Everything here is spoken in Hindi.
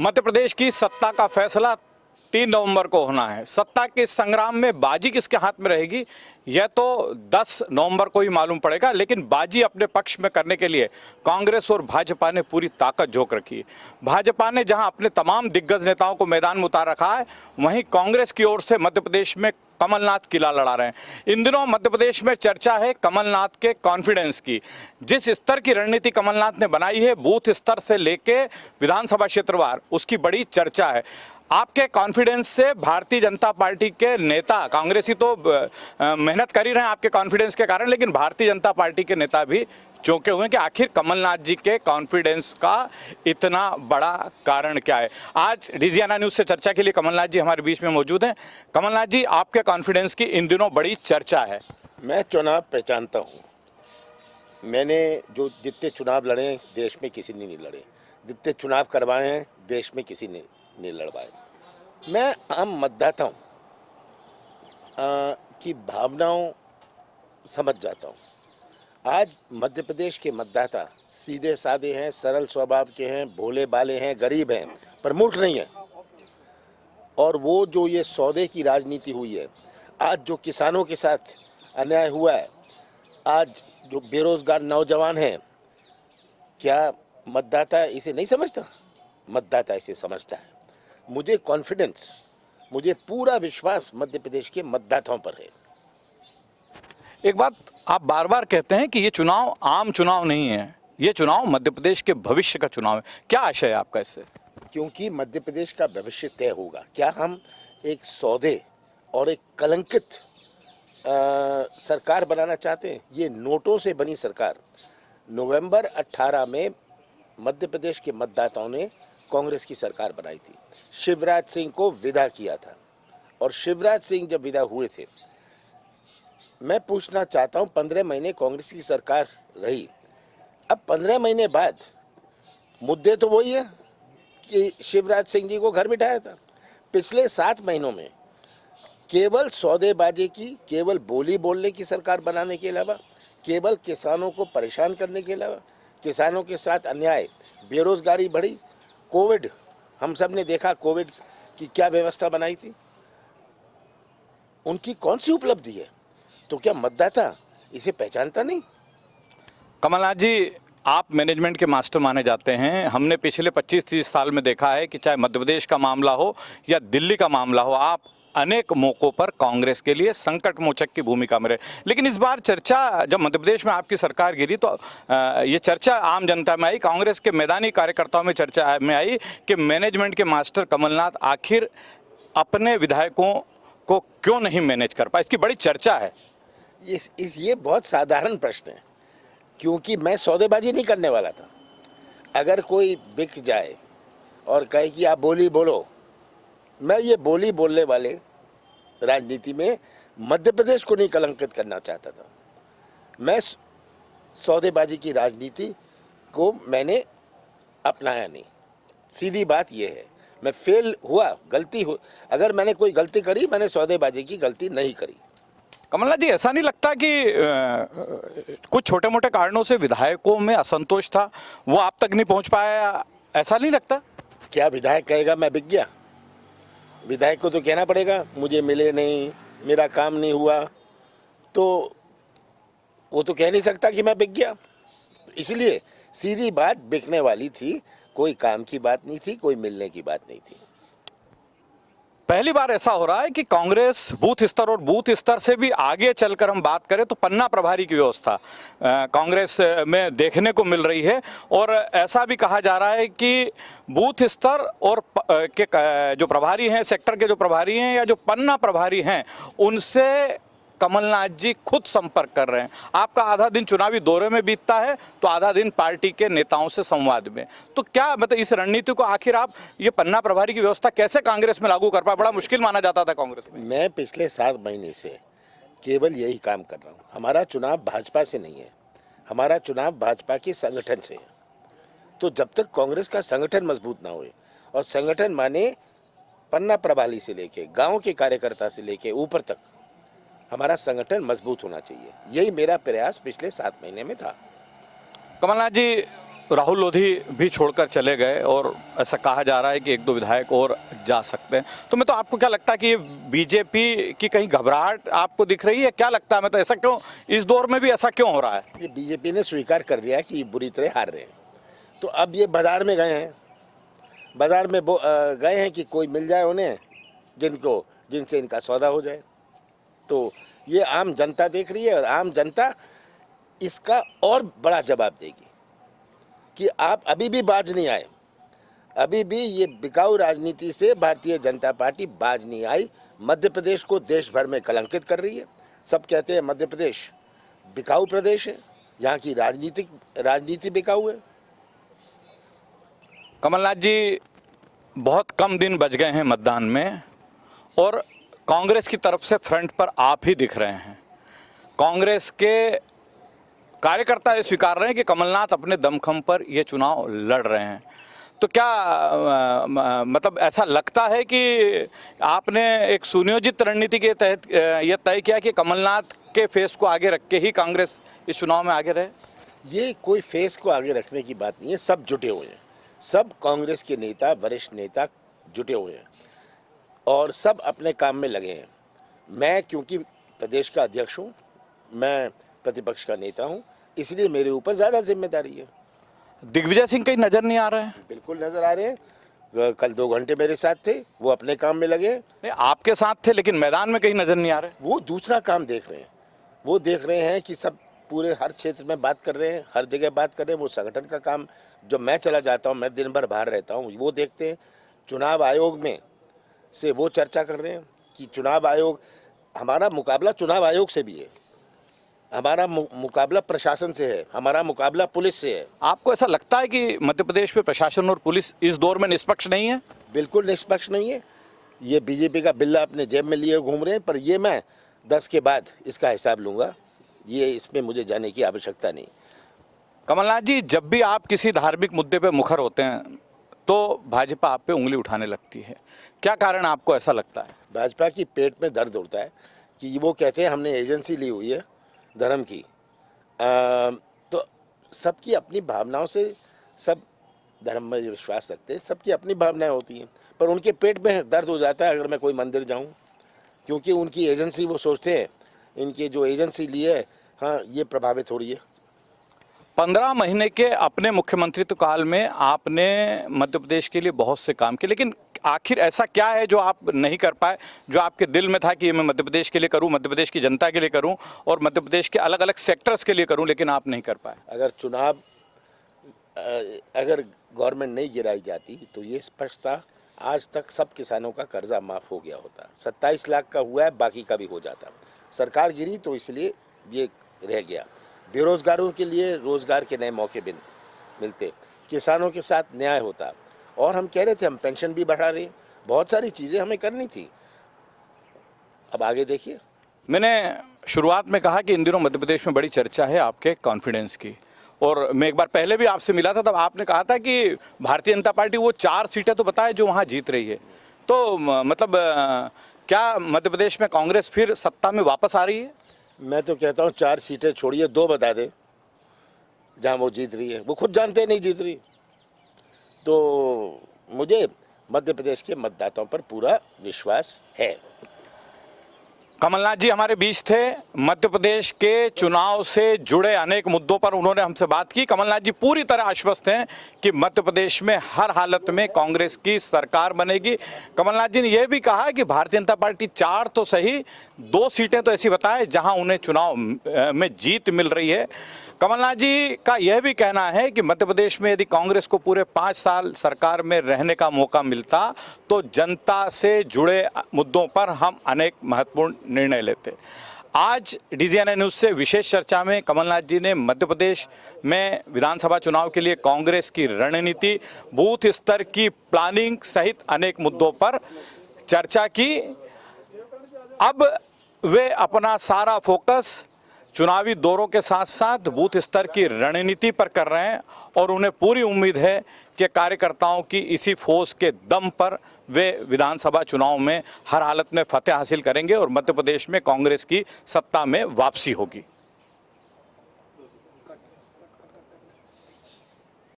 मध्य प्रदेश की सत्ता का फैसला तीन नवंबर को होना है सत्ता के संग्राम में बाजी किसके हाथ में रहेगी यह तो 10 नवंबर को ही मालूम पड़ेगा लेकिन बाजी अपने पक्ष में करने के लिए कांग्रेस और भाजपा ने पूरी ताकत झोंक रखी है भाजपा ने जहां अपने तमाम दिग्गज नेताओं को मैदान में उतार रखा है वहीं कांग्रेस की ओर से मध्य प्रदेश में कमलनाथ किला लड़ा रहे हैं इन दिनों मध्य प्रदेश में चर्चा है कमलनाथ के कॉन्फिडेंस की जिस स्तर की रणनीति कमलनाथ ने बनाई है बूथ स्तर से लेके विधानसभा क्षेत्रवार उसकी बड़ी चर्चा है आपके कॉन्फिडेंस से भारतीय जनता पार्टी के नेता कांग्रेसी तो मेहनत कर ही रहे हैं आपके कॉन्फिडेंस के कारण लेकिन भारतीय जनता पार्टी के नेता भी चौंके हुए कि आखिर कमलनाथ जी के कॉन्फिडेंस का इतना बड़ा कारण क्या है आज डिजियाना न्यूज़ से चर्चा के लिए कमलनाथ जी हमारे बीच में मौजूद हैं कमलनाथ जी आपके कॉन्फिडेंस की इन दिनों बड़ी चर्चा है मैं चुनाव पहचानता हूँ मैंने जो जितने चुनाव लड़े देश में किसी ने नहीं लड़े जितने चुनाव करवाए हैं देश में किसी ने नहीं लड़वाए मैं आम मतदाता हूँ की भावनाओं समझ जाता हूँ आज मध्य प्रदेश के मतदाता सीधे सादे हैं सरल स्वभाव के हैं भोले भाले हैं गरीब हैं पर मूर्ख नहीं हैं और वो जो ये सौदे की राजनीति हुई है आज जो किसानों के साथ अन्याय हुआ है आज जो बेरोज़गार नौजवान हैं क्या मतदाता इसे नहीं समझता मतदाता इसे समझता है मुझे कॉन्फिडेंस मुझे पूरा विश्वास मध्य प्रदेश के मतदाताओं पर है एक बात आप बार बार कहते हैं कि ये चुनाव आम चुनाव नहीं है ये चुनाव मध्य प्रदेश के भविष्य का चुनाव है क्या आशय है आपका इससे क्योंकि मध्य प्रदेश का भविष्य तय होगा क्या हम एक सौदे और एक कलंकित आ, सरकार बनाना चाहते हैं ये नोटों से बनी सरकार नवंबर 18 में मध्य प्रदेश के मतदाताओं ने कांग्रेस की सरकार बनाई थी शिवराज सिंह को विदा किया था और शिवराज सिंह जब विदा हुए थे मैं पूछना चाहता हूँ पंद्रह महीने कांग्रेस की सरकार रही अब पंद्रह महीने बाद मुद्दे तो वही है कि शिवराज सिंह जी को घर बिठाया था पिछले सात महीनों में केवल सौदेबाजी की केवल बोली बोलने की सरकार बनाने के अलावा केवल किसानों को परेशान करने के अलावा किसानों के साथ अन्याय बेरोजगारी बढ़ी कोविड हम सब ने देखा कोविड की क्या व्यवस्था बनाई थी उनकी कौन सी उपलब्धि है तो क्या मतदाता इसे पहचानता नहीं कमलनाथ जी आप मैनेजमेंट के मास्टर माने जाते हैं हमने पिछले 25-30 साल में देखा है कि चाहे मध्य प्रदेश का मामला हो या दिल्ली का मामला हो आप अनेक मौकों पर कांग्रेस के लिए संकट मोचक की भूमिका में रहे लेकिन इस बार चर्चा जब मध्य प्रदेश में आपकी सरकार गिरी तो ये चर्चा आम जनता में आई कांग्रेस के मैदानी कार्यकर्ताओं में चर्चा में आई कि मैनेजमेंट के मास्टर कमलनाथ आखिर अपने विधायकों को क्यों नहीं मैनेज कर पाए इसकी बड़ी चर्चा है इस, इस ये बहुत साधारण प्रश्न है क्योंकि मैं सौदेबाजी नहीं करने वाला था अगर कोई बिक जाए और कहे कि आप बोली बोलो मैं ये बोली बोलने वाले राजनीति में मध्य प्रदेश को नहीं कलंकित करना चाहता था मैं सौदेबाजी की राजनीति को मैंने अपनाया नहीं सीधी बात यह है मैं फेल हुआ गलती हो अगर मैंने कोई गलती करी मैंने सौदेबाजी की गलती नहीं करी कमलनाथ जी ऐसा नहीं लगता कि आ, कुछ छोटे मोटे कारणों से विधायकों में असंतोष था वो आप तक नहीं पहुंच पाया ऐसा नहीं लगता क्या विधायक कहेगा मैं बिक गया विधायक को तो कहना पड़ेगा मुझे मिले नहीं मेरा काम नहीं हुआ तो वो तो कह नहीं सकता कि मैं बिक गया इसलिए सीधी बात बिकने वाली थी कोई काम की बात नहीं थी कोई मिलने की बात नहीं थी पहली बार ऐसा हो रहा है कि कांग्रेस बूथ स्तर और बूथ स्तर से भी आगे चलकर हम बात करें तो पन्ना प्रभारी की व्यवस्था कांग्रेस में देखने को मिल रही है और ऐसा भी कहा जा रहा है कि बूथ स्तर और प, के जो प्रभारी हैं सेक्टर के जो प्रभारी हैं या जो पन्ना प्रभारी हैं उनसे कमलनाथ जी खुद संपर्क कर रहे हैं आपका आधा दिन चुनावी दौरे में बीतता है तो आधा दिन पार्टी के नेताओं से संवाद में तो क्या मतलब इस रणनीति को आखिर आप ये पन्ना प्रभारी की व्यवस्था कैसे कांग्रेस में लागू कर पाए बड़ा मुश्किल माना जाता था कांग्रेस में मैं पिछले सात महीने से केवल यही काम कर रहा हूँ हमारा चुनाव भाजपा से नहीं है हमारा चुनाव भाजपा के संगठन से है तो जब तक कांग्रेस का संगठन मजबूत ना हुए और संगठन माने पन्ना प्रभारी से लेके गांव के कार्यकर्ता से लेके ऊपर तक हमारा संगठन मजबूत होना चाहिए यही मेरा प्रयास पिछले सात महीने में था कमलनाथ जी राहुल लोधी भी छोड़कर चले गए और ऐसा कहा जा रहा है कि एक दो विधायक और जा सकते हैं तो मैं तो आपको क्या लगता है कि बीजेपी की कहीं घबराहट आपको दिख रही है क्या लगता है मैं तो ऐसा क्यों इस दौर में भी ऐसा क्यों हो रहा है ये बीजेपी ने स्वीकार कर लिया कि ये बुरी तरह हार रहे हैं तो अब ये बाजार में गए हैं बाजार में गए हैं कि कोई मिल जाए उन्हें जिनको जिनसे इनका सौदा हो जाए तो ये आम जनता देख रही है और आम जनता इसका और बड़ा जवाब देगी कि आप अभी भी बाज नहीं आए अभी भी ये बिकाऊ राजनीति से भारतीय जनता पार्टी बाज नहीं आई मध्य प्रदेश को देश भर में कलंकित कर रही है सब कहते हैं मध्य प्रदेश बिकाऊ प्रदेश है यहाँ की राजनीतिक राजनीति बिकाऊ है कमलनाथ जी बहुत कम दिन बच गए हैं मतदान में और कांग्रेस की तरफ से फ्रंट पर आप ही दिख रहे हैं कांग्रेस के कार्यकर्ता ये स्वीकार रहे हैं कि कमलनाथ अपने दमखम पर ये चुनाव लड़ रहे हैं तो क्या मतलब ऐसा लगता है कि आपने एक सुनियोजित रणनीति के तहत यह तय किया कि कमलनाथ के फेस को आगे रख के ही कांग्रेस इस चुनाव में आगे रहे ये कोई फेस को आगे रखने की बात नहीं है सब जुटे हुए हैं सब कांग्रेस के नेता वरिष्ठ नेता जुटे हुए हैं और सब अपने काम में लगे हैं मैं क्योंकि प्रदेश का अध्यक्ष हूँ मैं प्रतिपक्ष का नेता हूँ इसलिए मेरे ऊपर ज़्यादा जिम्मेदारी है दिग्विजय सिंह कहीं नज़र नहीं आ रहे हैं बिल्कुल नज़र आ रहे हैं कल दो घंटे मेरे साथ थे वो अपने काम में लगे नहीं आपके साथ थे लेकिन मैदान में कहीं नजर नहीं आ रहे वो दूसरा काम देख रहे हैं वो देख रहे हैं कि सब पूरे हर क्षेत्र में बात कर रहे हैं हर जगह बात कर रहे हैं वो संगठन का काम जब मैं चला जाता हूँ मैं दिन भर बाहर रहता हूँ वो देखते हैं चुनाव आयोग में से वो चर्चा कर रहे हैं कि चुनाव आयोग हमारा मुकाबला चुनाव आयोग से भी है हमारा मुकाबला प्रशासन से है हमारा मुकाबला पुलिस से है आपको ऐसा लगता है कि मध्य प्रदेश में प्रशासन और पुलिस इस दौर में निष्पक्ष नहीं है बिल्कुल निष्पक्ष नहीं है ये बीजेपी का बिल्ला अपने जेब में लिए घूम रहे हैं पर ये मैं दस के बाद इसका हिसाब लूँगा ये इसमें मुझे जाने की आवश्यकता नहीं कमलनाथ जी जब भी आप किसी धार्मिक मुद्दे पर मुखर होते हैं तो भाजपा आप पे उंगली उठाने लगती है क्या कारण आपको ऐसा लगता है भाजपा की पेट में दर्द होता है कि वो कहते हैं हमने एजेंसी ली हुई है धर्म की आ, तो सबकी अपनी भावनाओं से सब धर्म में विश्वास रखते हैं सबकी अपनी भावनाएं होती हैं पर उनके पेट में दर्द हो जाता है अगर मैं कोई मंदिर जाऊं क्योंकि उनकी एजेंसी वो सोचते हैं इनकी जो एजेंसी ली है हाँ ये प्रभावित हो रही है पंद्रह महीने के अपने मुख्यमंत्रित्व काल में आपने मध्य प्रदेश के लिए बहुत से काम किए लेकिन आखिर ऐसा क्या है जो आप नहीं कर पाए जो आपके दिल में था कि मैं मध्य प्रदेश के लिए करूं मध्य प्रदेश की जनता के लिए करूं और मध्य प्रदेश के अलग अलग सेक्टर्स के लिए करूं लेकिन आप नहीं कर पाए अगर चुनाव अगर गवर्नमेंट नहीं गिराई जाती तो ये स्पष्ट था आज तक सब किसानों का कर्जा माफ़ हो गया होता सत्ताईस लाख का हुआ है बाकी का भी हो जाता सरकार गिरी तो इसलिए ये रह गया बेरोज़गारों के लिए रोज़गार के नए मौके मिलते किसानों के साथ न्याय होता और हम कह रहे थे हम पेंशन भी बढ़ा रहे बहुत सारी चीज़ें हमें करनी थी अब आगे देखिए मैंने शुरुआत में कहा कि इन दिनों मध्य प्रदेश में बड़ी चर्चा है आपके कॉन्फिडेंस की और मैं एक बार पहले भी आपसे मिला था तब आपने कहा था कि भारतीय जनता पार्टी वो चार सीटें तो बताए जो वहाँ जीत रही है तो मतलब क्या मध्य प्रदेश में कांग्रेस फिर सत्ता में वापस आ रही है मैं तो कहता हूँ चार सीटें छोड़िए दो बता दें जहाँ वो जीत रही है वो खुद जानते नहीं जीत रही तो मुझे मध्य प्रदेश के मतदाताओं पर पूरा विश्वास है कमलनाथ जी हमारे बीच थे मध्य प्रदेश के चुनाव से जुड़े अनेक मुद्दों पर उन्होंने हमसे बात की कमलनाथ जी पूरी तरह आश्वस्त हैं कि मध्य प्रदेश में हर हालत में कांग्रेस की सरकार बनेगी कमलनाथ जी ने यह भी कहा कि भारतीय जनता पार्टी चार तो सही दो सीटें तो ऐसी बताएं जहां उन्हें चुनाव में जीत मिल रही है कमलनाथ जी का यह भी कहना है कि मध्य प्रदेश में यदि कांग्रेस को पूरे पाँच साल सरकार में रहने का मौका मिलता तो जनता से जुड़े मुद्दों पर हम अनेक महत्वपूर्ण निर्णय लेते आज डीजीएनए न्यूज़ से विशेष चर्चा में कमलनाथ जी ने मध्य प्रदेश में विधानसभा चुनाव के लिए कांग्रेस की रणनीति बूथ स्तर की प्लानिंग सहित अनेक मुद्दों पर चर्चा की अब वे अपना सारा फोकस चुनावी दौरों के साथ साथ बूथ स्तर की रणनीति पर कर रहे हैं और उन्हें पूरी उम्मीद है कि कार्यकर्ताओं की इसी फोर्स के दम पर वे विधानसभा चुनाव में हर हालत में फतेह हासिल करेंगे और मध्य प्रदेश में कांग्रेस की सत्ता में वापसी होगी